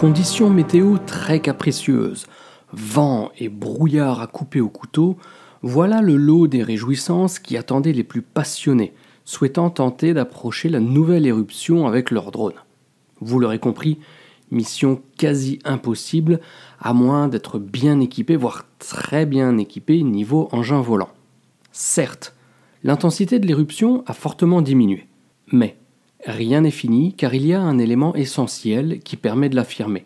Conditions météo très capricieuses, vent et brouillard à couper au couteau, voilà le lot des réjouissances qui attendaient les plus passionnés, souhaitant tenter d'approcher la nouvelle éruption avec leur drone. Vous l'aurez compris, mission quasi impossible, à moins d'être bien équipé, voire très bien équipé niveau engin volant. Certes, l'intensité de l'éruption a fortement diminué, mais Rien n'est fini car il y a un élément essentiel qui permet de l'affirmer.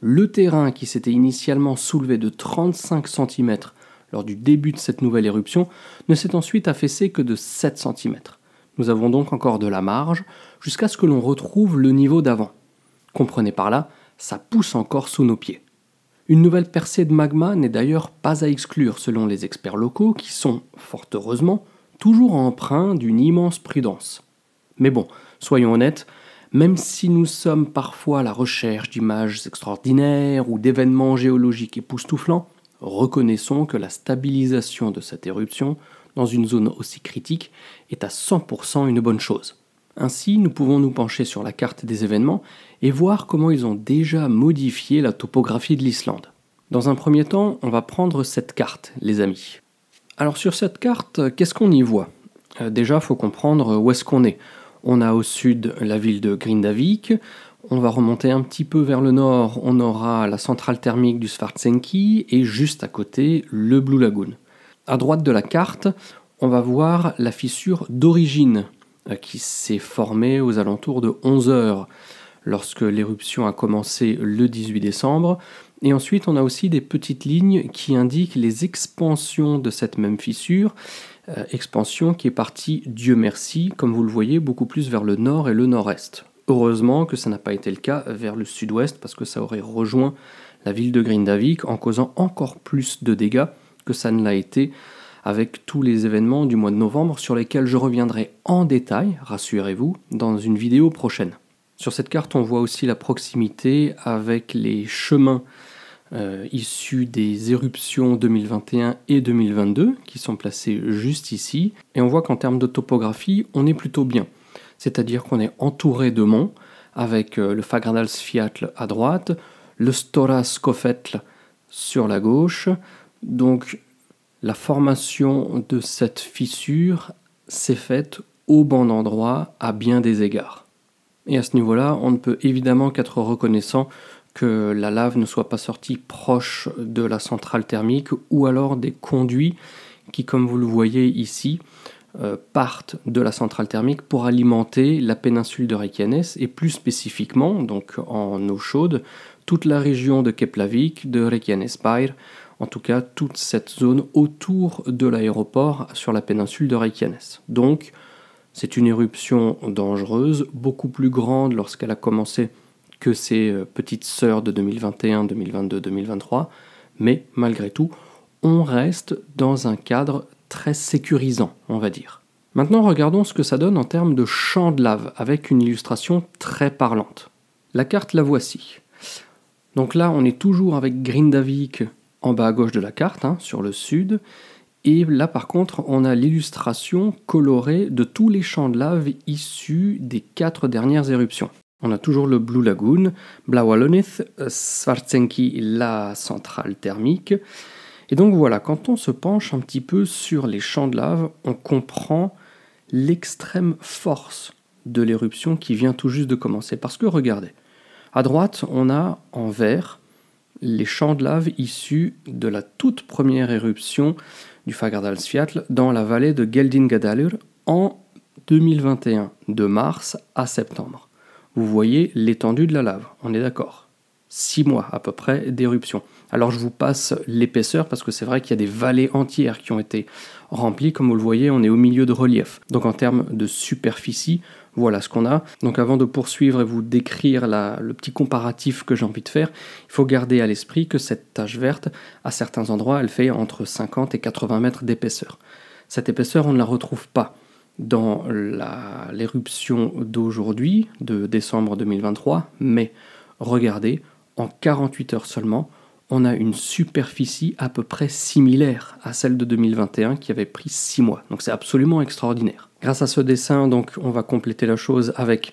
Le terrain qui s'était initialement soulevé de 35 cm lors du début de cette nouvelle éruption ne s'est ensuite affaissé que de 7 cm. Nous avons donc encore de la marge jusqu'à ce que l'on retrouve le niveau d'avant. Comprenez par là, ça pousse encore sous nos pieds. Une nouvelle percée de magma n'est d'ailleurs pas à exclure selon les experts locaux qui sont, fort heureusement, toujours empreints d'une immense prudence. Mais bon, Soyons honnêtes, même si nous sommes parfois à la recherche d'images extraordinaires ou d'événements géologiques époustouflants, reconnaissons que la stabilisation de cette éruption dans une zone aussi critique est à 100% une bonne chose. Ainsi, nous pouvons nous pencher sur la carte des événements et voir comment ils ont déjà modifié la topographie de l'Islande. Dans un premier temps, on va prendre cette carte, les amis. Alors sur cette carte, qu'est-ce qu'on y voit euh, Déjà, faut comprendre où est-ce qu'on est. On a au sud la ville de Grindavik. On va remonter un petit peu vers le nord, on aura la centrale thermique du Svartsenki et juste à côté le Blue Lagoon. À droite de la carte, on va voir la fissure d'origine euh, qui s'est formée aux alentours de 11 heures lorsque l'éruption a commencé le 18 décembre. Et ensuite, on a aussi des petites lignes qui indiquent les expansions de cette même fissure, euh, expansion qui est partie, Dieu merci, comme vous le voyez, beaucoup plus vers le nord et le nord-est. Heureusement que ça n'a pas été le cas vers le sud-ouest, parce que ça aurait rejoint la ville de Grindavik en causant encore plus de dégâts que ça ne l'a été avec tous les événements du mois de novembre sur lesquels je reviendrai en détail, rassurez-vous, dans une vidéo prochaine. Sur cette carte, on voit aussi la proximité avec les chemins euh, issus des éruptions 2021 et 2022, qui sont placés juste ici. Et on voit qu'en termes de topographie, on est plutôt bien. C'est-à-dire qu'on est entouré de monts, avec euh, le le Fagradalsfjall à droite, le Storaskofetl sur la gauche. Donc la formation de cette fissure s'est faite au bon endroit à bien des égards. Et à ce niveau-là, on ne peut évidemment qu'être reconnaissant que la lave ne soit pas sortie proche de la centrale thermique ou alors des conduits qui, comme vous le voyez ici, euh, partent de la centrale thermique pour alimenter la péninsule de Reykjanes et plus spécifiquement, donc en eau chaude, toute la région de Keplavik, de reykjanes en tout cas toute cette zone autour de l'aéroport sur la péninsule de Reykjanes. Donc, c'est une éruption dangereuse, beaucoup plus grande lorsqu'elle a commencé que ses euh, petites sœurs de 2021, 2022, 2023, mais malgré tout, on reste dans un cadre très sécurisant, on va dire. Maintenant, regardons ce que ça donne en termes de champ de lave, avec une illustration très parlante. La carte, la voici. Donc là, on est toujours avec Grindavik en bas à gauche de la carte, hein, sur le sud, et là, par contre, on a l'illustration colorée de tous les champs de lave issus des quatre dernières éruptions. On a toujours le Blue Lagoon, Blawaloneth, Svartsenki, la centrale thermique. Et donc voilà, quand on se penche un petit peu sur les champs de lave, on comprend l'extrême force de l'éruption qui vient tout juste de commencer. Parce que regardez, à droite, on a en vert les champs de lave issus de la toute première éruption du Fagradalsfjall dans la vallée de Geldingadalur en 2021, de mars à septembre. Vous voyez l'étendue de la lave, on est d'accord. Six mois à peu près d'éruption. Alors je vous passe l'épaisseur parce que c'est vrai qu'il y a des vallées entières qui ont été remplies. Comme vous le voyez, on est au milieu de relief. Donc en termes de superficie, voilà ce qu'on a. Donc avant de poursuivre et vous décrire le petit comparatif que j'ai envie de faire, il faut garder à l'esprit que cette tache verte, à certains endroits, elle fait entre 50 et 80 mètres d'épaisseur. Cette épaisseur, on ne la retrouve pas dans l'éruption d'aujourd'hui, de décembre 2023, mais regardez, en 48 heures seulement, on a une superficie à peu près similaire à celle de 2021 qui avait pris 6 mois. Donc c'est absolument extraordinaire. Grâce à ce dessin, donc, on va compléter la chose avec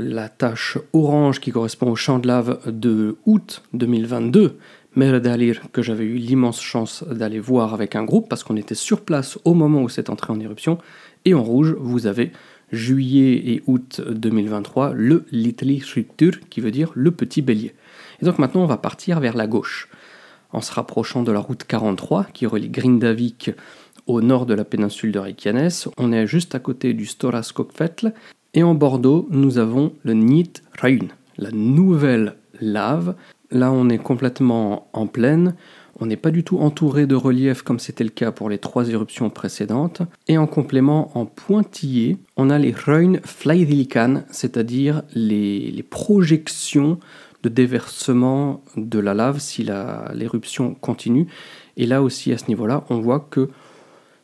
la tache orange qui correspond au champ de lave de août 2022, Merdalir, que j'avais eu l'immense chance d'aller voir avec un groupe parce qu'on était sur place au moment où c'est entré en éruption. Et en rouge, vous avez juillet et août 2023, le Little structure qui veut dire le petit bélier. Et donc maintenant, on va partir vers la gauche. En se rapprochant de la route 43 qui relie Grindavik au nord de la péninsule de Reykjanes. On est juste à côté du Skogfettl. Et en Bordeaux, nous avons le Nit Raun, la nouvelle lave. Là, on est complètement en plaine. On n'est pas du tout entouré de relief comme c'était le cas pour les trois éruptions précédentes. Et en complément, en pointillé, on a les Rhein fleidilikan cest c'est-à-dire les, projections de déversement de la lave si l'éruption continue. Et là aussi, à ce niveau-là, on voit que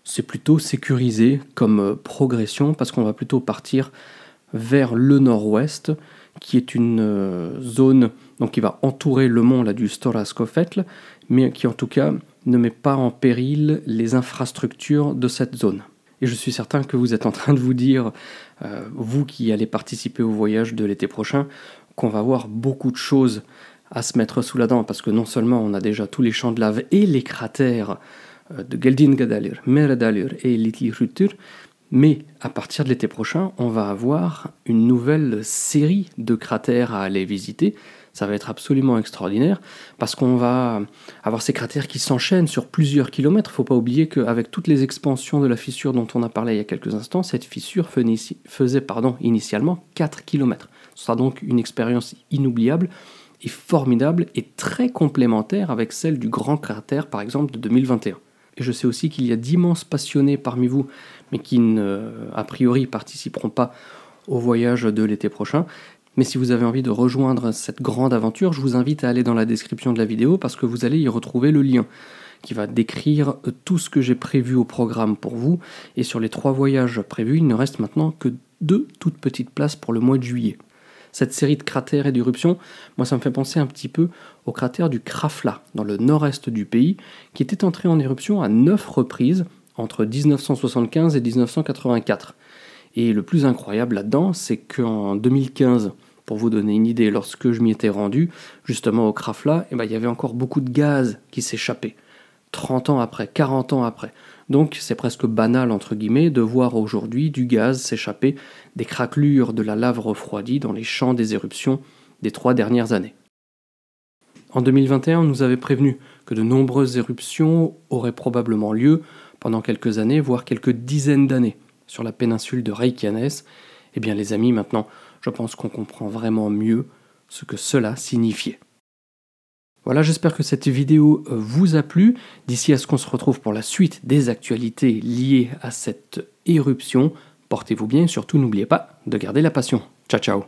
c'est plutôt sécurisé comme euh, progression parce qu'on va plutôt partir vers le nord-ouest qui est une euh, zone donc qui va entourer le mont là, du Storaskofetl mais qui en tout cas ne met pas en péril les infrastructures de cette zone. Et je suis certain que vous êtes en train de vous dire, euh, vous qui allez participer au voyage de l'été prochain, qu'on va avoir beaucoup de choses à se mettre sous la dent, parce que non seulement on a déjà tous les champs de lave et les cratères euh, de Geldingadalur, Meradalur et Litlirutur. Mais à partir de l'été prochain, on va avoir une nouvelle série de cratères à aller visiter. Ça va être absolument extraordinaire parce qu'on va avoir ces cratères qui s'enchaînent sur plusieurs kilomètres. Il ne Faut pas oublier qu'avec toutes les expansions de la fissure dont on a parlé il y a quelques instants, cette fissure faisait pardon, initialement 4 kilomètres. Ce sera donc une expérience inoubliable et formidable et très complémentaire avec celle du grand cratère par exemple de 2021. Et je sais aussi qu'il y a d'immenses passionnés parmi vous, mais qui ne, a priori participeront pas au voyage de l'été prochain. Mais si vous avez envie de rejoindre cette grande aventure, je vous invite à aller dans la description de la vidéo parce que vous allez y retrouver le lien qui va décrire tout ce que j'ai prévu au programme pour vous. Et sur les trois voyages prévus, il ne reste maintenant que deux toutes petites places pour le mois de juillet. Cette série de cratères et d'éruptions, moi ça me fait penser un petit peu au cratère du Krafla, dans le nord-est du pays, qui était entré en éruption à neuf reprises entre 1975 et 1984. Et le plus incroyable là-dedans, c'est qu'en 2015, pour vous donner une idée, lorsque je m'y étais rendu, justement au Krafla, eh ben, il y avait encore beaucoup de gaz qui s'échappait. 30 ans après, 40 ans après. Donc c'est presque banal, entre guillemets, de voir aujourd'hui du gaz s'échapper des craquelures de la lave refroidie dans les champs des éruptions des trois dernières années. En 2021, on nous avait prévenu que de nombreuses éruptions auraient probablement lieu pendant quelques années, voire quelques dizaines d'années, sur la péninsule de Reykjanes. Eh bien les amis, maintenant, je pense qu'on comprend vraiment mieux ce que cela signifiait. Voilà, j'espère que cette vidéo euh, vous a plu. D'ici à ce qu'on se retrouve pour la suite des actualités liées à cette éruption, portez-vous bien et surtout n'oubliez pas de garder la passion. Ciao ciao